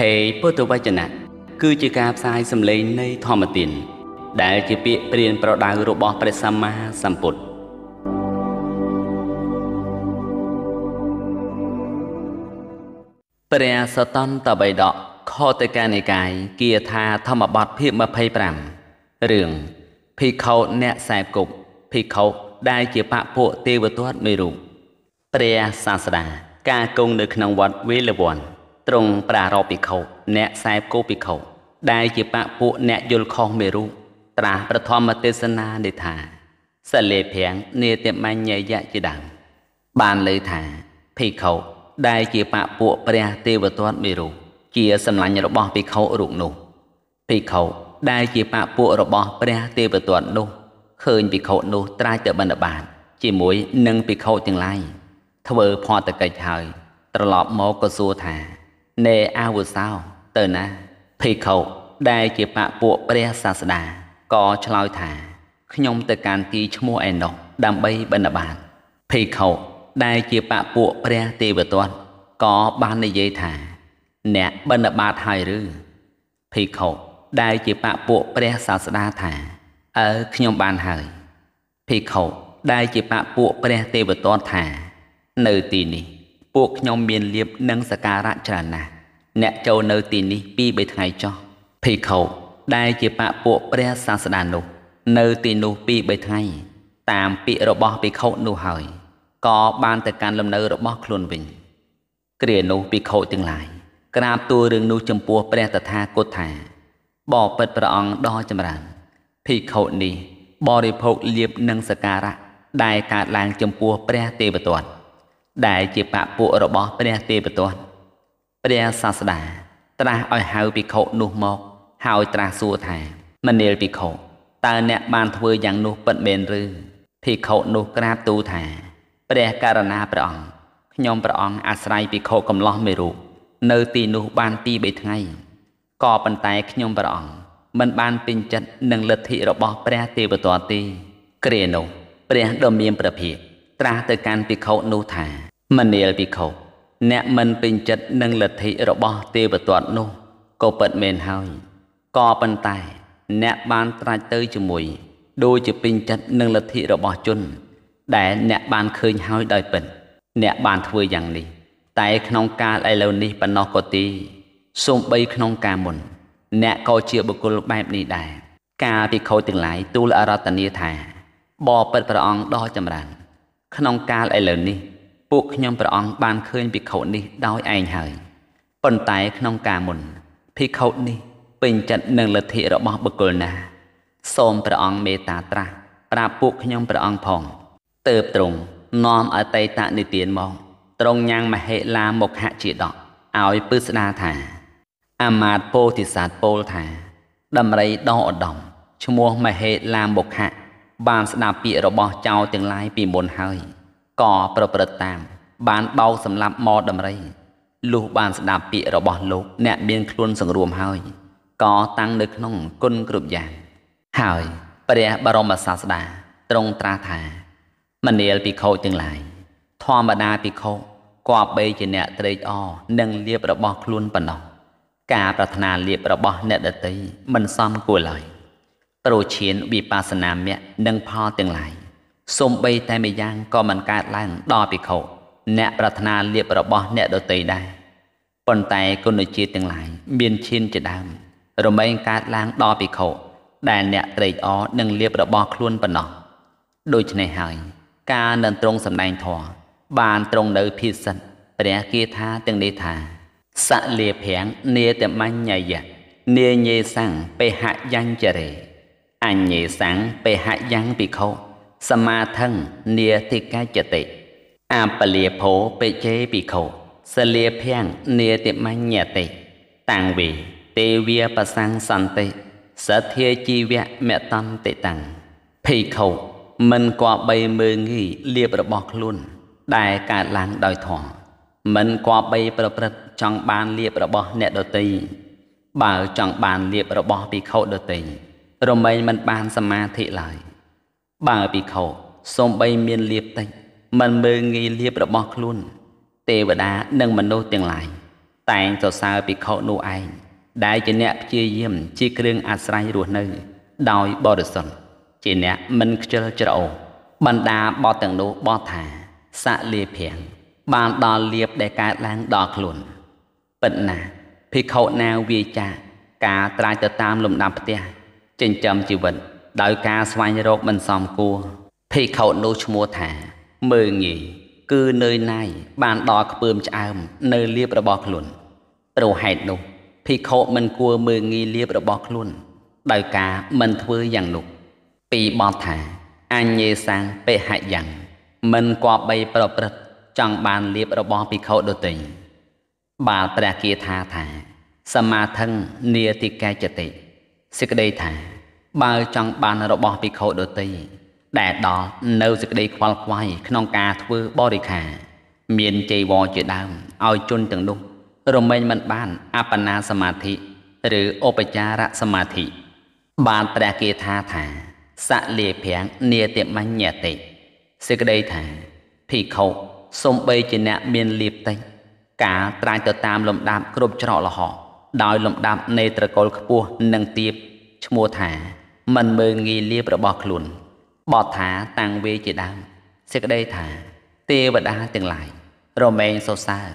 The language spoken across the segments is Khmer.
ភេពុទ្ធវចនៈគឺជាការផ្សាយសម្លេងនៃធម្មទានដែលជាពាក្យព្រានប្រដៅរបស់ព្រះសម្មាសម្ពុទ្ធព្រះសតន្តបិដកខតេកានិកាយគាថាធម្មបទភាព25រឿងភិក្ខុអ្នកខ្សែគប់ភិក្ខុដែលជាបពពួកទេវទត្តមេរូបព្រះសាស្តាការគង់នៅក្នុងវត្តវេលវ័ន្នទ្រង់ប្រារព្ធភិក្ខុអ្នកខ្សែគោភិក្ខុដែលជាបពួកអ្នកយល់ខុសមេរូបត្រាស់ប្រធមទេសនានេះថាសលេភាំងនេតិមញ្ញយៈជាដើមបានលើថាភិក្ខុដែល ជាបពួកព្រះទេវទត្តមេរូបជាសម្លាញ់របស់ភិក្ខុរូបនោះភិក្ខុដែលជាបពួករបស់ព្រះ ទេវទត្តនោះ ឃើញភិក្ខុនោះត្រាច់ទៅបណ្ឌបាតជាមួយនឹងភិក្ខុទាំងឡាយធ្វើភ័តកិច្ចហើយត្រឡប់មកក៏សួរថានៃអាវុសោទៅណាភេខុដែលជាបពពួកព្រះសាស្តាក៏ឆ្លើយថាខ្ញុំទៅកាន់ទីឈ្មោះឯណោះដើម្បីបិណ្ឌបាតភេខុដែលជាបពពួកព្រះទេវទត្តក៏បាននិយាយថា អ្នកបិណ្ឌបាតហើយឬភិក្ខុដែលជាបពពួកព្រះសាស្តាថាអើខ្ញុំបានហើយភិក្ខុដែលជាបពពួកព្រះទេវទត្តថា នៅទីនេះពួកខ្ញុំមានលៀបនិងសការៈច្រើនណាស់អ្នកចូលនៅទីនេះពីរបីថ្ងៃចោះភិក្ខុដែលជាបពួកព្រះសាស្តានោះនៅទីនោះពីរបីថ្ងៃតាមពាក្យរបស់ភិក្ខុនោះហើយក៏បានទៅកាន់លំនៅរបស់ខ្លួនវិញគ្រានោះភិក្ខុទាំងឡាយក្រាបទូលរឿងនោះចំពោះព្រះតថាគតថាបបិទ្ធព្រះអង្គដ៏ចម្រើន ភិក្ខុនេះបរិភោគលៀបនិងសការៈដែលកើតឡើងចំពោះព្រះទេវទត្តដែលជាបពួករបស់ព្រះទេពទត្តព្រះសាស្តា ត្រាស់ឲ្យហៅភិក្ខុនោះមក ហើយត្រាស់សួរថាមនាលភិក្ខុតើអ្នកបានធ្វើយ៉ាងនោះពិតមែនឬភិក្ខុនោះក្រាបទូលថា ព្រះករណាព្រះអង្គខ្ញុំព្រះអង្គអាស្រ័យភិក្ខុកំឡោះមេរូបនៅទីនោះបានពីរបីថ្ងៃក៏ប៉ុន្តែខ្ញុំព្រះអង្គមិនបានពេញចិត្តនឹងលទ្ធិរបស់ព្រះទេវតាទេគ្រានោះព្រះដ៏មានព្រះភិក្ខុត្រាស់ទៅកាន់ភិក្ខុនោះថា មនាលភិក្ខុអ្នកមិនពេញចិត្តនឹងលទ្ធិរបស់ទេវទត្តនោះក៏ពិតមែនហើយក៏ប៉ុន្តែ អ្នកបានត្រាច់ទៅជាមួយ ដូចជាពេញចិត្តនឹងលទ្ធិរបស់ជនដែលអ្នកបានឃើញហើយដោយពិតអ្នកបានធ្វើយ៉ាងនេះតែក្នុងកាលឥឡូវនេះប៉ុណ្ណោះក៏ទីសូម្បីក្នុងការមុន អ្នកក៏ជាបុគ្គលបែបនេះដែរការពិខុទាំងឡាយទូលអរតនីថាបបិទ្ធព្រះអង្គដ៏ចម្រើនក្នុងកាលឥឡូវនេះពួកខ្ញុំព្រះអង្គបានឃើញភិក្ខុនេះដោយឯងហើយប៉ុន្តែក្នុងកាលមុនភិក្ខុនេះពេញចិត្តនឹងលទ្ធិរបស់បុគ្គលណាសូមព្រះអង្គមេត្តាត្រាស់ប្រាប់ពួកខ្ញុំព្រះអង្គផងតើបត្រង់នាំអតីតនិទានមកត្រង់ញ៉ាំងមហិលាមកហជាដកឲ្យពឹស្ដាថាអាមាត្យពោធិសត្វពោលថាដំរីដងឧត្តមឈ្មោះមហេឡាមុខៈបានស្ដាប់ពាក្យរបស់ចៅទាំងឡាយពីមុនហើយក៏ប្រព្រឹត្តតាម បានបោកសម្លាប់មដំរីលុះបានស្ដាប់ពាក្យរបស់លោក អ្នកមានខ្លួនសង្រួមហើយក៏តាំងនៅក្នុងគុណគ្រប់យ៉ាងហើយព្រះបរមសាស្តាទ្រង់ត្រាស់ថាមនាលភិក្ខុទាំងឡាយធម្មតាភិក្ខុគប្បីជាអ្នកត្រេកអរនិងលៀបរបស់ខ្លួនប៉ុណ្ណោះការប្រាថ្នាលៀបរបស់អ្នកដតីមិនសមគួរឡើយរូឈានវិបស្សនាមគ្គនិងផលទាំងឡាយសំបីតែម្យ៉ាងក៏មិនកើតឡើងដល់ភិក្ខុអ្នកប្រាថ្នាលៀបរបស់អ្នកដតីដែរប៉ុន្តែគុណជាតិទាំងឡាយមានឈានជាដើមរមែងកើតឡើងដល់ភិក្ខុដែលអ្នកត្រេកអរនឹងលៀបរបស់ខ្លួនប៉ុណ្ណោះដូច្នេះហើយ ការនឹងទ្រង់សម្ដែងធម៌បានទ្រង់នៅភិសិទ្ធព្រះគាថាទាំងនេះថាសលាភាំងនេតមញ្ញយៈនេញេសੰបេហយញ្ញរេអញ្ញេសੰងបេហយ៉ាងភិក្ខុសមាធិនាតិកាចតិអបលាភោបេជេភិក្ខុសលាភ័ងនាតិមញ្ញតិតាំងវិទេវាបសੰងសន្តិសទ្ធាជីវៈមតន្តិតាំងភិក្ខុមិនគប្បីមើងងាយលៀបរបស់ខ្លួន ដែលកើតឡើងដោយធម៌មិនគប្បីប្រព្រឹត្តចង់បានលៀបរបស់អ្នកដទៃបើចង់បានលៀបរបស់ភិក្ខុដទៃរមែងមិនបានសមាធិឡើយបើពិខុសំបីមានលៀបតិចមិនមើងងាយលៀបរបស់ខ្លួន ទេវតានិងមនុស្សទាំងឡាយតែងសរសើរពិខុនោះឯងដែលជាអ្នកព្យាយាមជាគ្រឿងអាស្រ័យរស់នៅ ដោយបរិសុទ្ធជាអ្នកមិនខ្ជិលច្រអូសបណ្ដាបទទាំងនោះបទថាស័កលាភៀងបានដល់លៀបដែលកើតឡើងដល់ខ្លួនពិតណាស់ភិក្ខុណាវាចាការត្រាយទៅតាមលំដាប់ផ្ទះចិញ្ចឹមជីវិតដោយការស្វែងរកមិនសមគួរភិក្ខុនោះឈ្មោះថា មើងងាយគឺនៅណាយបានដល់ខ្ពើមឆ្អើមនៅលៀបរបស់ខ្លួនត្រូវហេតុនោះភិក្ខុមិនគួរមើងងាយលៀបរបស់ខ្លួន ដោយការមិនធ្វើយ៉ាងនោះពីបទថាអញ្ញេសាំងបេហយ៉ាង មិនគប្បីប្រព្រឹត្តចង់បានលៀបរបស់ភិក្ខុដទៃបាទព្រះគាថាថា សមាធិនេតិកាយតិសេចក្តីថាបើចង់បានរបស់ភិក្ខុដតីដែលដល់នៅសេចក្តីខ្វល់ខ្វាយក្នុងការធ្វើបរិខាមានចៃវរជាដើមឲ្យជន់ទាំងនោះរមែងមិនបានអបណាសមាធិឬឧបចារសមាធិបានព្រះគាថាថាសលាប្រាំងនាតិមញ្ញតិសេចក្តីថាភិក្ខុសំបីជាអ្នកមានលៀបតិចការត្រាញទៅតាមលំដាប់គ្រប់ច្រកលហោដោយលំដាប់នៃត្រកូលខ្ពស់និងទាបឈ្មោះថាមិនមើងងាយលៀបរបស់ខ្លួនបទថាតាំងវេជាដើមសេចក្តីថា ទេវតាទាំងឡាយរមែងសរសើរ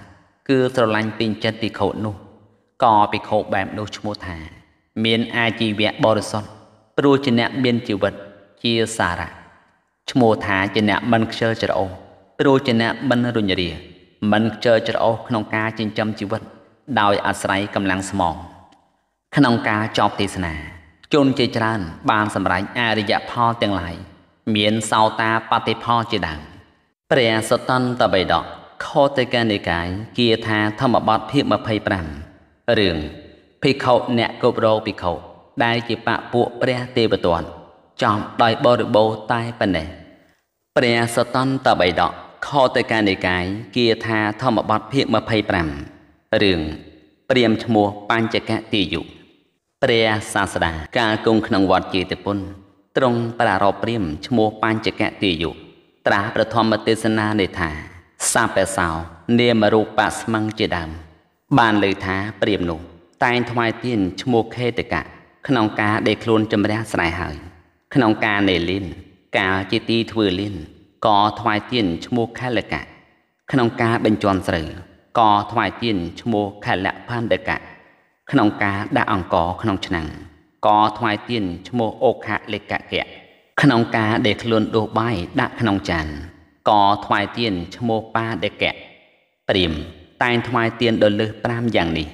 គឺស្រឡាញ់ពេញចិត្តពិខុនោះក៏ពិខុបែបនោះឈ្មោះថាមាន អាជីវៈបរិសុទ្ធព្រោះជាអ្នកមានជីវិតជាសារៈឈ្មោះថាជាអ្នកមិនខ្ជិលច្រអូសព្រោះជាអ្នកមិនរញរាមិនខ្ជិលច្រអូសក្នុងការចិញ្ចឹមជីវិតដោយអាស្រ័យកម្លាំងស្មងក្នុងការចប់ទេសនាជនជាច្រើនបានសម្រេចអរិយផលទាំងឡាយមានសោតាបតិផលជាដើមព្រះសតន្តបិដកខតេកានិកាយគាថាធម្មបទភាព25រឿងភិក្ខុអ្នកគប់រោភិក្ខុដែលជាបពួកព្រះទេវទត្តចំដោយបរិបូរតែប៉ុណ្ណេះព្រះសតន្តបិដកខតេកានិកាយគាថាធម្មបទភាព25រឿងព្រាមឈ្មោះបញ្ចកទាយុព្រះសាស្តាកាលគង់ក្នុងវត្តជេតពុនទ្រង់ប្រារព្ធព្រាមឈ្មោះបញ្ចកទាយុត្រាស់ប្រធមទេសនានេះថាសាបេសោនាមរូបស្មੰងជាដើមបានលើថាព្រាមនោះ តែងថ្វាយទានឈ្មោះខេតកៈក្នុងការដែលខ្លួនចម្រះស្រែហើយ ក្នុងការនេលិនកាលជាទីធ្វើលិនក៏ថ្វាយទានឈ្មោះខលកៈក្នុងការបញ្ជន់ស្រូវកថ្វាយទានឈ្មោះខលៈផានដកៈក្នុងការដាក់អង្គក្នុងឆ្នាំងកថ្វាយទានឈ្មោះអូខលេកកៈក្នុងការដែលខ្លួនដួសបាយដាក់ក្នុងចានកថ្វាយទានឈ្មោះបាដកៈព្រាមតែងថ្វាយទានដល់លើស5យ៉ាងនេះ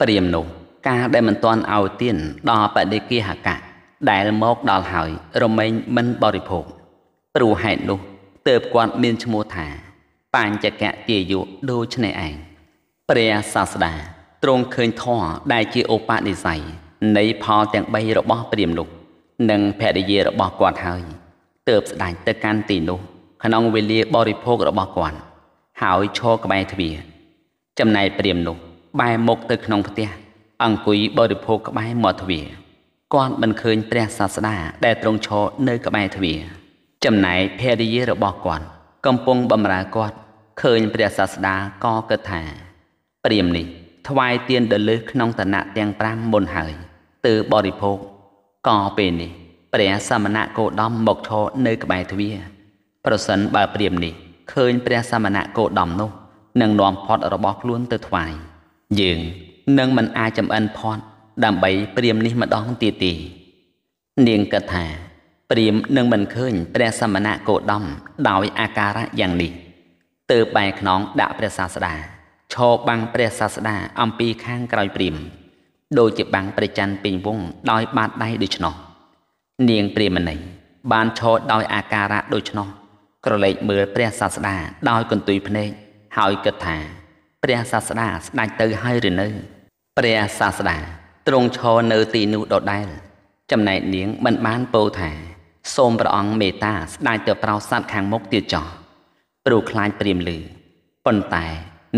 ព្រាមនោះការដែលមិនទាន់ឲ្យទានដល់បដិគាហកៈដែលមកដល់ហើយរមែងមិនបរិភោគព្រោះហេតុនោះទើបគាត់មានឈ្មោះថាបញ្ចកៈទាយុដូច្នេះឯងព្រះសាស្តា ទ្រង់ឃើញធម៌ដែលជាឧបនិស្ស័យនៃ ផលទាំង3របស់ព្រាមនោះនិងភរិយារបស់គាត់ហើយទើបស្ដេចទៅកាន់ទីនោះ ក្នុងវេលាបរិភោគរបស់គាត់ហើយឈរក្បែរទ្វារចំណែកព្រាមនោះបែរមុខទៅក្នុងផ្ទះអង្គុយបរិភោគក្បែរមាត់ទ្វារគាត់មិនឃើញព្រះសាស្តាដែលទ្រង់ឈរនៅក្បែរទ្វារចំណែកភរិយារបស់គាត់កំពុងបម្រើគាត់ឃើញព្រះសាស្តាក៏គិតថា ព្រាមនេះថ្វាយទៀនដលឹះក្នុងឋានៈទាំង5មុនហើយទើបបរិភោគក៏ពេលនេះ ព្រះសមណគោដមមកឈរនៅក្បែរទ្វារប្រសិនបើព្រាមនេះ ឃើញព្រះសមណគោដមនោះនឹងនាំផត់របស់ខ្លួនទៅថ្វាយយើងនឹងមិនអាចចំអិនផត់ដើម្បីព្រាមនេះម្ដងទៀតទេនាងគិតថា ព្រាមនឹងមិនឃើញព្រះសមណគោដមដោយអាការៈយ៉ាងនេះទៅបែរខ្នងដាក់ព្រះសាស្តាឈរបាំងព្រះសាស្តា អំពីខាងក្រោយព្រាមដូចជាបាំងព្រះច័ន្ទពេញវង ដោយបាតដៃដូច្នោះនាងព្រាមណីបានឈរដោយ អាការៈដូច្នោះក្រឡេកមើលព្រះសាស្តាដោយកន្ទុយភ្នែកហើយគិតថាព្រះសាស្តាស្ដាច់ទៅហើយឬនៅព្រះសាស្តាទ្រង់ឈរនៅទីនោះដដែល ចំណែកនាងមិនបានពោលថា សូមព្រះអង្គមេត្តាស្ដាច់ទៅប្រោសសัตว์ខាងមុខទៀតចោះព្រោះខ្លាចព្រាមលឺប៉ុន្តែ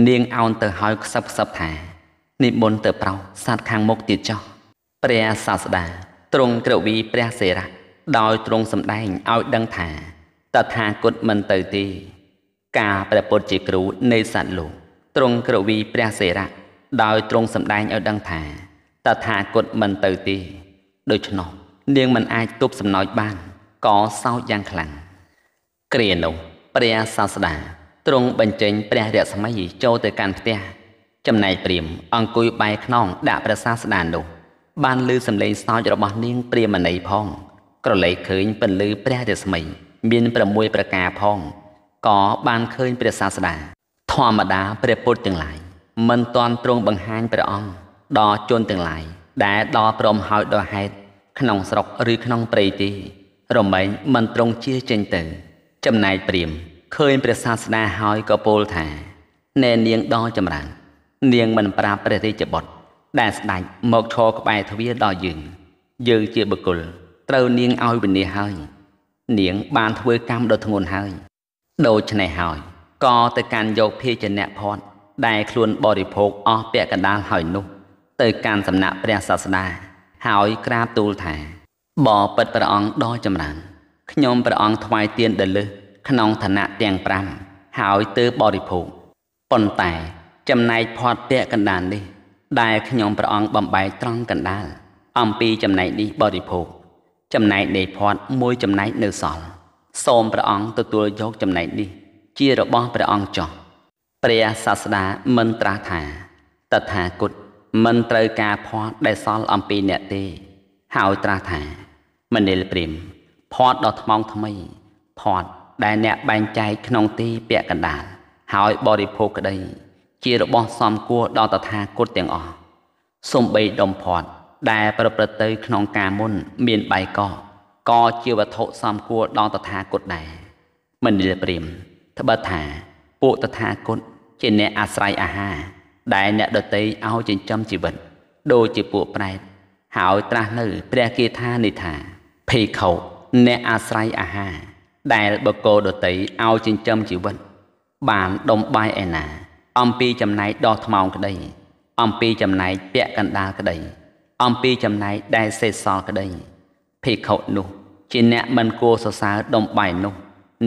នាងអោនទៅហើយខ្សឹបខ្សឹបថានិមន្តទៅប្រោសសัตว์ខាងមុខទៀតចោះព្រះសាស្តាទ្រង់ក្រវីព្រះសេរៈដោយទ្រង់សម្ដែងឲ្យដឹងថា តថាគតមិនទៅទេការព្រះពុទ្ធជាគ្រូនៃសัตว์លោកទ្រង់ក្រវីព្រះសេរៈដោយទ្រង់សម្ដែងឲ្យដឹងថា តថាគតមិនទៅទេដូច្នោះនាងមិនអាចទប់សំណោចបានក៏សោកយ៉ាងខ្លាំងគ្រានោះព្រះសាស្តាទ្រង់បញ្ចេញ ព្រះរស្មីចូលទៅកាន់ផ្ទះចំណែកព្រាមអង្គុយបែរខ្នង ដាក់ព្រះសាស្តានោះ បានឮសំឡេងសោចរបស់នាងព្រាមណីផង ក្រឡេកឃើញពន្លឺព្រះរស្មី មាន6ប្រការផងក៏បានឃើញព្រះសាស្តាធម្មតាព្រះពុទ្ធទាំងឡាយមិនទាន់ទ្រង់បង្ហាញព្រះអង្គដល់ជនទាំងឡាយដែលដល់ព្រមហើយដល់ហេតុក្នុងស្រុកឬក្នុងព្រៃទីរមែងមិនទ្រង់ជាចេញទៅចំណែកព្រាមឃើញព្រះសាសនាហើយក៏ពោលថាណែនាងដ៏ចម្រើននាងមិន ប្រាប់ព្រះរាជបុត្រដែលស្ដេចមកឈរក្បែរទ្វារដល់យើង យើងជាបុគ្គលត្រូវនាងឲ្យវិនិច្ឆ័យហើយនាង បានធ្វើកម្មដ៏ធ្ងន់ហើយដូច្នេះហើយក៏ទៅកាន់យកភេជនៈផាត់ដែលខ្លួនបរិភោគអស់ពាក់កណ្ដាលហើយនោះទៅកាន់សំណាក់ព្រះសាសនាហើយក្រាបទូលថាបបិទ្ធព្រះអង្គដ៏ចម្រើនខ្ញុំព្រះអង្គថ្វាយទានដល់លើក្នុងឋានៈទាំង5ហើយទើបបរិភោគប៉ុន្តែចំណែកផាត់ពាក្យកណ្ដាលនេះ ដែលខ្ញុំព្រះអង្គបំបែកត្រង់កណ្ដាលអំពីចំណែកនេះបរិភោគចំណែកនៃផាត់មួយចំណែកនៅសល់សូមព្រះអង្គទទួលយកចំណែកនេះ ជារបស់ព្រះអង្គចោះព្រះសាស្តាមិនត្រាស់ថាតថាគតមិនត្រូវការផាត់ដែលសល់អំពីអ្នកទេហើយត្រាស់ថាមនិលព្រាមផាត់ដល់ថ្មងថ្មីផាត់ដែលអ្នកបែងចែកក្នុងទីពាក់កណ្ដាល ហើយបរិភោគក្តីជារបស់សំគួរដល់តថាគតទាំងអស់សំបីដំផាត់ដែលប្រព្រឹត្តទៅក្នុងការមុន មានបាយកកក៏ជាវត្ថុសំគួរដល់តថាគតដែរមិនរៀបរៀមត្បិតថាពួកតថាគតជាអ្នកអាស្រ័យអាហារដែលអ្នកដតីឲ្យចិញ្ចឹមជីវិតដូចជាពួកប្រែតហើយត្រាស់នៅព្រះគាថានេះថាភេខោអ្នកអាស្រ័យអាហារដែលបកគោដតីឲ្យចិញ្ចឹមជីវិត បានដុំបាយឯណា អំពីចំណែកដោះថ្មោងក្តីអំពីចំណែកពាក់កណ្ដាលក្តីអំពីចំណែកដែលសេសសល់ក្តី ភិក្ខុនោះ ជាអ្នកមិនគួរសរសើរដុំបាយនោះ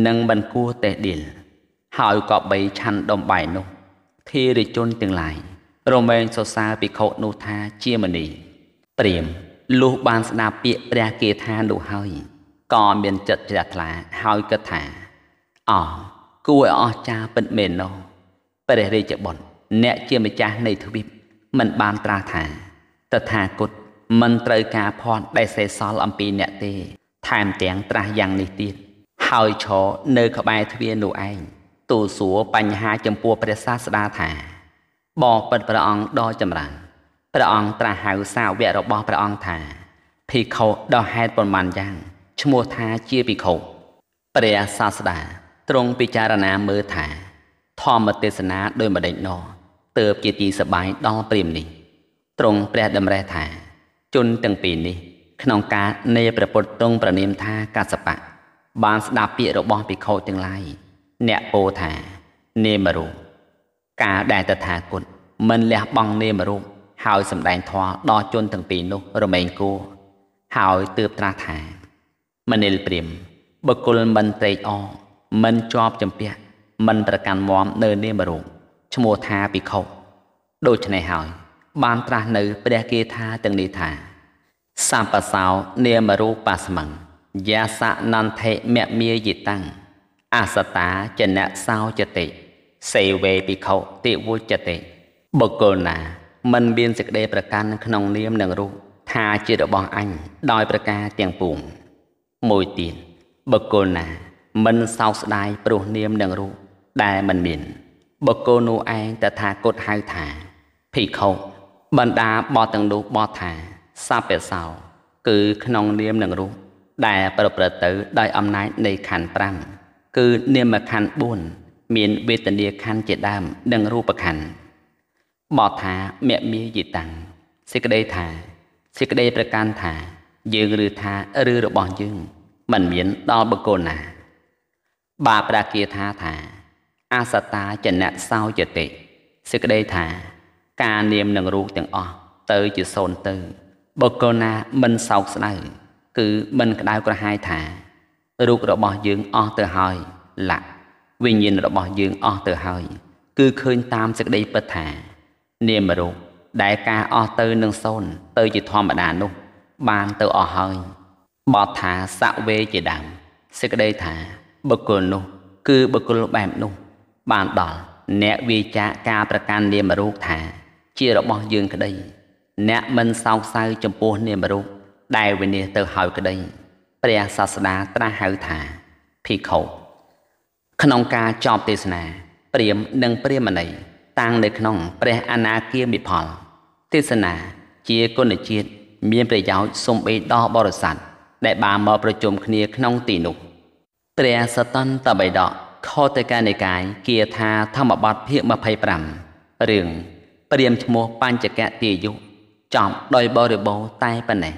នឹងមិនគួរទេដៀលហើយក៏បីឆាន់ដុំបាយនោះធារិជនទាំងឡាយរមែងសរសើរភិក្ខុនោះថាជាមនីព្រាមលុះបាន ស្ដាប់ពាក្យព្រះគាថានោះហើយក៏មានចិត្តជ្រះថ្លាហើយគិតថាអោគួរឲ្យអស្ចារ្យពិតមែននោះព្រះរាជបុត្រអ្នកជាម្ចាស់នៃទ្វីបមិនបានត្រាស់ថាតថាគតមិនត្រូវការភ័ណ្ឌដែលសេសល់អំពីអ្នកទេថែមទាំងត្រាស់យ៉ាងនេះទៀតហើយឈរនៅក្បែរទ្វារនោះឯងទូលសួរបញ្ហាចំពោះព្រះសាស្តាថាបបិទ្ធព្រះអង្គដ៏ចម្រើនព្រះអង្គត្រាស់ហៅសាវករបស់ព្រះអង្គថាភិក្ខុដ៏ហេតុប៉ុន្មានយ៉ាងឈ្មោះថាជាភិក្ខុព្រះសាស្តា ទ្រង់ពិចារណាមើលថា ធម្មទេសនាដោយម្ដេចណោះទើបជាទីសបាយដល់ព្រាមនេះទ្រង់ព្រះតម្រេះថាជនទាំងពីរនេះ ក្នុងការនៃព្រះពុទ្ធទ្រង់ប្រណិមថាកសបៈបានស្ដាប់ពាក្យរបស់ភិក្ខុទាំងឡាយអ្នកពោថានេមរូបការដែលតថាគតមិនលះបង់នេមរូបហើយសម្ដែងធម៌ដល់ជនទាំងពីរនោះរមែងគួរហើយទើបត្រាស់ថាមនិលព្រាមបុគ្គលមិនត្រេកអរមិនជាប់ចម្ពាក់មិនប្រកាន់មមនៅនាមរូបឈ្មោះថាភិក្ខុដូច្នេះហើយ បានត្រាស់នៅព្រះគាថាទាំងនេះថាសម្បសោនាមរូបាស្មੰយាសនន្តេមមាយិតាំងអសតាចនៈសោចតិសេវេភិក្ខុតិវុចតិបុគ្គលណា មិនមានសេចក្តីប្រកាន់ក្នុងនាមនឹងរូបថាជារបស់អញដោយប្រការទាំងពួង។មួយទៀតបុគ្គលណា មិនសោកស្ដាយព្រោះនាមនឹងរូបដែលមិនមានបុគ្គលនោះឯងតថាគតហៅថាភិក្ខុបណ្ដាបទទាំងនោះបទថាសពសោ គឺក្នុងនាមនឹងរូបដែលប្រព្រឹត្តទៅដោយអំណាចនៃខណ្ឌ5គឺនាមខណ្ឌ4មានវេទនាខណ្ឌជាដើមនិងរូបខណ្ឌបទថាមគ្គមាយិតាំងសេចក្តីថាសេចក្តីប្រកាន់ថាយើងឬថាឬរបស់យើងមិនមានដល់បុគ្គលណា បាទប្រាគាថាថាអសតាចនៈសោចតិសេចក្តីថាការនាមនឹងរូបទាំងអស់ទៅជាសូន្យទៅបុគ្គលណាមិនសោកស្ដៅគឺមិនក្តៅក្រហាយថារូបរបស់យើងអស់ទៅហើយលក្ខវិញ្ញាណរបស់យើងអស់ទៅហើយ គឺឃើញតាមសេចក្តីពិតថា នាមរូបដែលការអស់ទៅនឹងសូន្យទៅជាធម្មតានោះបានទៅអស់ហើយបទថាសវេជាដើមសេចក្តីថាបុគ្គលនោះ គឺបុគ្គលបែបនោះ បានដល់អ្នកវាចាការប្រកាន់នាមរូបថា ជារបស់យើង ក្តីអ្នកមិនសោកសៅចំពោះនាមរូបដែលវិនិច្ឆ័យទៅហើយក្តីព្រះសាស្តាត្រាស់ហៅថាភិក្ខុក្នុងការចប់ទេសនាព្រាមនិងព្រាមណីតាំងនៅក្នុងព្រះអនាគាមិផលទេសនា ជាគុណជាតិមានប្រយោជន៍សំបីដោះបរិស័ទដែលបានមកប្រជុំគ្នាក្នុងទីនោះព្រះសតន្តបិដកខទៅកានិកាយគៀថាធម្មបទភាគ25រឿងព្រាមឈ្មោះបញ្ចកៈទាយុចប់ដោយបរិបោតែប៉ុណ្ណេះ